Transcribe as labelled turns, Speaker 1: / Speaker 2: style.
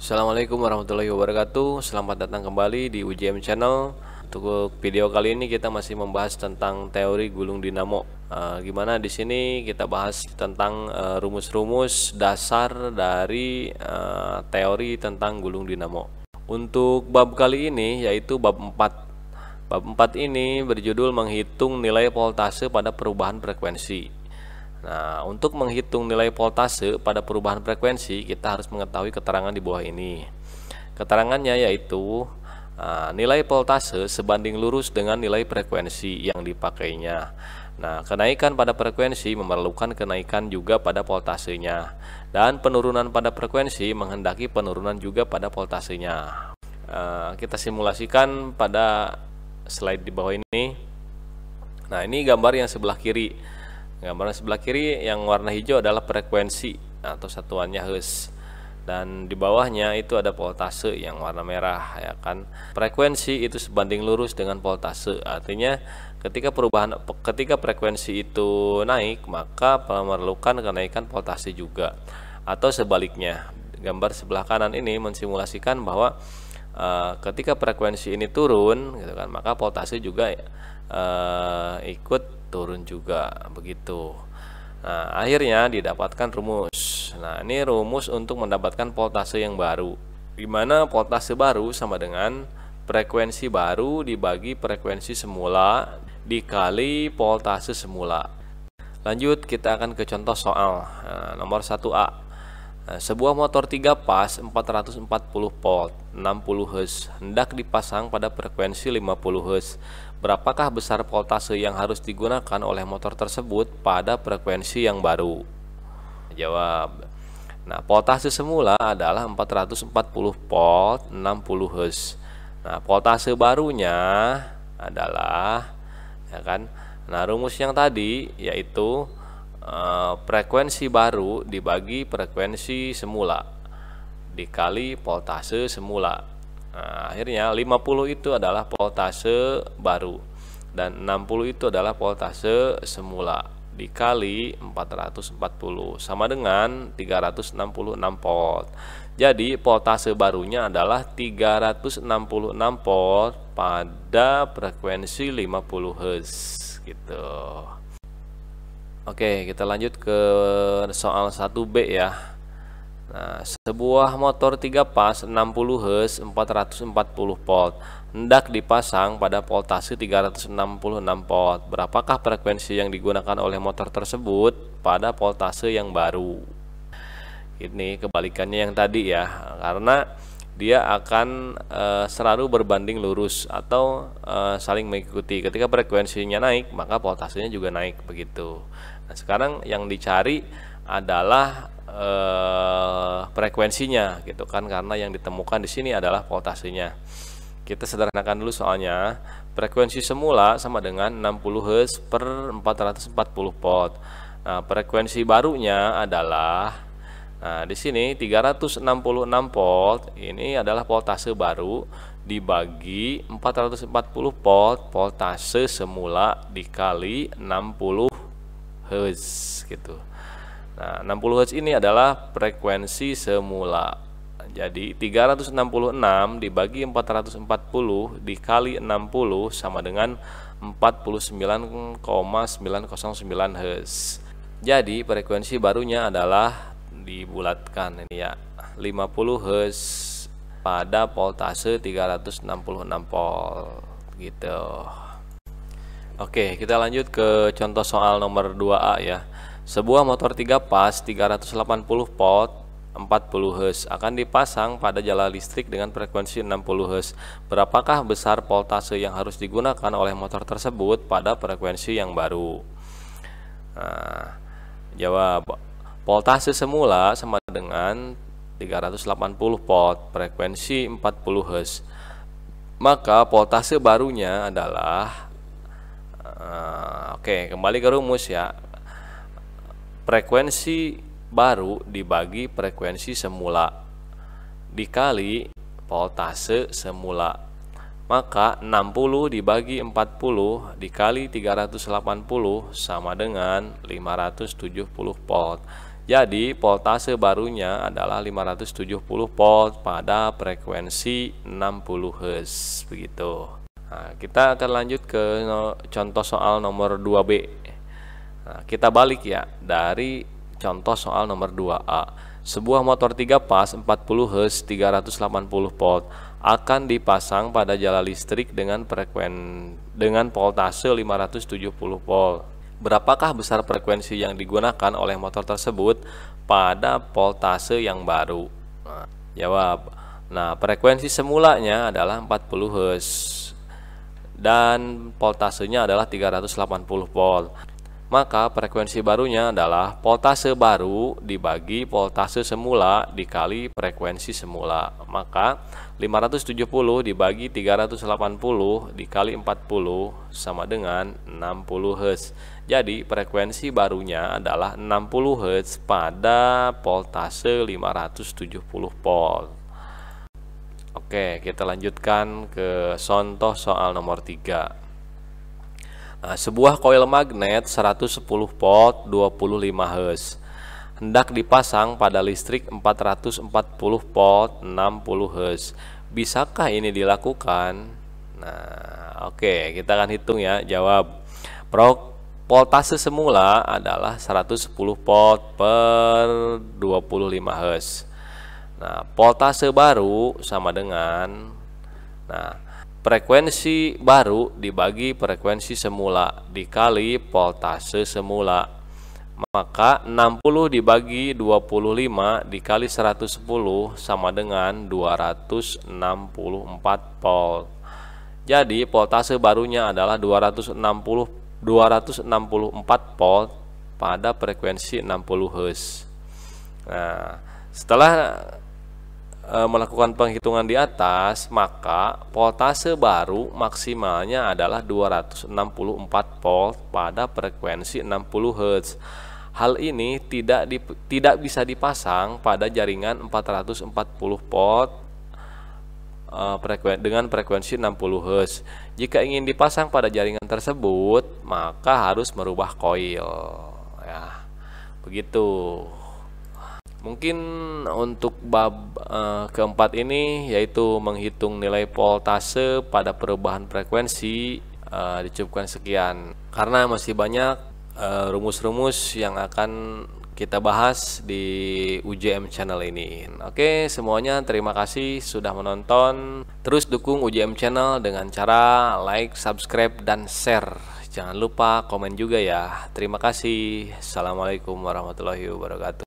Speaker 1: Assalamualaikum warahmatullahi wabarakatuh. Selamat datang kembali di UJM Channel. Untuk video kali ini kita masih membahas tentang teori gulung dinamo. Uh, gimana di sini kita bahas tentang eh, rumus-rumus uh, dasar dari uh, teori tentang gulung dinamo. Untuk bab kali ini yaitu bab 4 Bab 4 ini berjudul menghitung nilai voltase pada perubahan frekuensi. Nah, untuk menghitung nilai voltase pada perubahan frekuensi, kita harus mengetahui keterangan di bawah ini. Keterangannya yaitu ah, nilai voltase sebanding lurus dengan nilai frekuensi yang dipakainya. Nah, kenaikan pada frekuensi memerlukan kenaikan juga pada voltasenya dan penurunan pada frekuensi menghendaki penurunan juga pada voltasenya. Ah, kita simulasikan pada slide di bawah ini. Nah, ini gambar yang sebelah kiri. Gambaran sebelah kiri yang warna hijau adalah frekuensi nah, atau satuannya hertz dan di bawahnya itu ada voltase yang warna merah ya kan frekuensi itu sebanding lurus dengan voltase artinya ketika perubahan ketika frekuensi itu naik maka memerlukan kenaikan voltase juga atau sebaliknya gambar sebelah kanan ini mensimulasikan bahwa uh, ketika frekuensi ini turun gitu kan maka voltase juga uh, ikut turun juga begitu nah akhirnya didapatkan rumus nah ini rumus untuk mendapatkan voltase yang baru dimana voltase baru sama dengan frekuensi baru dibagi frekuensi semula dikali voltase semula lanjut kita akan ke contoh soal nah, nomor 1A Eh, sebuah motor 3 pas 440 volt 60 Hz hendak dipasang pada frekuensi 50 Hz. Berapakah besar voltase yang harus digunakan oleh motor tersebut pada frekuensi yang baru? Jawab. Nah, voltase semula adalah 440 volt 60 Hz. Nah, voltase barunya adalah ya kan? Nah, rumus yang tadi yaitu Eh, frekuensi baru dibagi frekuensi semula dikali voltase semula nah, akhirnya 50 itu adalah voltase baru dan 60 itu adalah voltase semula dikali 440 sama dengan 366 volt jadi voltase barunya adalah 366 volt pada frekuensi 50 Hz gitu Oke, kita lanjut ke soal 1B ya. Nah, sebuah motor 3 pas 60 Hz 440 volt hendak dipasang pada voltase 366 volt. Berapakah frekuensi yang digunakan oleh motor tersebut pada voltase yang baru? Ini kebalikannya yang tadi ya. Karena dia akan uh, selalu berbanding lurus atau uh, saling mengikuti. Ketika frekuensinya naik, maka voltasenya juga naik begitu. Nah, sekarang yang dicari adalah uh, frekuensinya gitu kan karena yang ditemukan di sini adalah voltasenya. Kita sederhanakan dulu soalnya. Frekuensi semula sama dengan 60 Hz per 440 volt. Nah, frekuensi barunya adalah Nah, di sini 366 volt ini adalah voltase baru dibagi 440 volt voltase semula dikali 60 Hz gitu. Nah, 60 Hz ini adalah frekuensi semula. Jadi 366 dibagi 440 dikali 60 sama dengan 49,909 Hz. Jadi frekuensi barunya adalah dibulatkan ini ya 50 Hz pada voltase 366 volt gitu Oke kita lanjut ke contoh soal nomor 2A ya sebuah motor 3 pas 380 volt 40 Hz akan dipasang pada jala listrik dengan frekuensi 60 Hz. Berapakah besar voltase yang harus digunakan oleh motor tersebut pada frekuensi yang baru? Nah, jawab Voltase semula sama dengan 380 volt, frekuensi 40 Hz. Maka voltase barunya adalah uh, oke, okay, kembali ke rumus ya. Frekuensi baru dibagi frekuensi semula dikali voltase semula maka 60 dibagi 40 dikali 380 sama dengan 570 volt jadi voltase barunya adalah 570 volt pada frekuensi 60 Hz begitu. Nah, kita akan lanjut ke contoh soal nomor 2B. Nah, kita balik ya dari contoh soal nomor 2A. Sebuah motor 3 pas 40 Hz 380 volt akan dipasang pada jala listrik dengan frekuen dengan voltase 570 volt berapakah besar frekuensi yang digunakan oleh motor tersebut pada voltase yang baru? Nah, jawab. Nah, frekuensi semulanya adalah 40 Hz dan voltasenya adalah 380 volt. Maka frekuensi barunya adalah voltase baru dibagi voltase semula dikali frekuensi semula. Maka 570 dibagi 380 dikali 40 sama dengan 60 Hz. Jadi frekuensi barunya adalah 60 Hz pada voltase 570 volt. Oke, kita lanjutkan ke contoh soal nomor 3. Nah, sebuah koil magnet 110 volt 25 Hz hendak dipasang pada listrik 440 volt 60 Hz. Bisakah ini dilakukan? Nah, oke, kita akan hitung ya. Jawab. Prok Voltase semula adalah 110 volt per 25 Hz. Nah, voltase baru sama dengan nah, frekuensi baru dibagi frekuensi semula dikali voltase semula. Maka 60 dibagi 25 dikali 110 sama dengan 264 volt. Jadi voltase barunya adalah 260 264 volt pada frekuensi 60 Hz. Nah, setelah e, melakukan penghitungan di atas, maka voltase baru maksimalnya adalah 264 volt pada frekuensi 60 Hz. Hal ini tidak di, tidak bisa dipasang pada jaringan 440 volt uh, dengan frekuensi 60 Hz. Jika ingin dipasang pada jaringan tersebut, maka harus merubah koil. Ya, begitu. Mungkin untuk bab e, keempat ini yaitu menghitung nilai voltase pada perubahan frekuensi e, dicukupkan sekian. Karena masih banyak rumus-rumus e, rumus -rumus yang akan kita bahas di UJM channel ini. Oke, semuanya terima kasih sudah menonton. Terus dukung UJM channel dengan cara like, subscribe, dan share. Jangan lupa komen juga ya. Terima kasih. Assalamualaikum warahmatullahi wabarakatuh.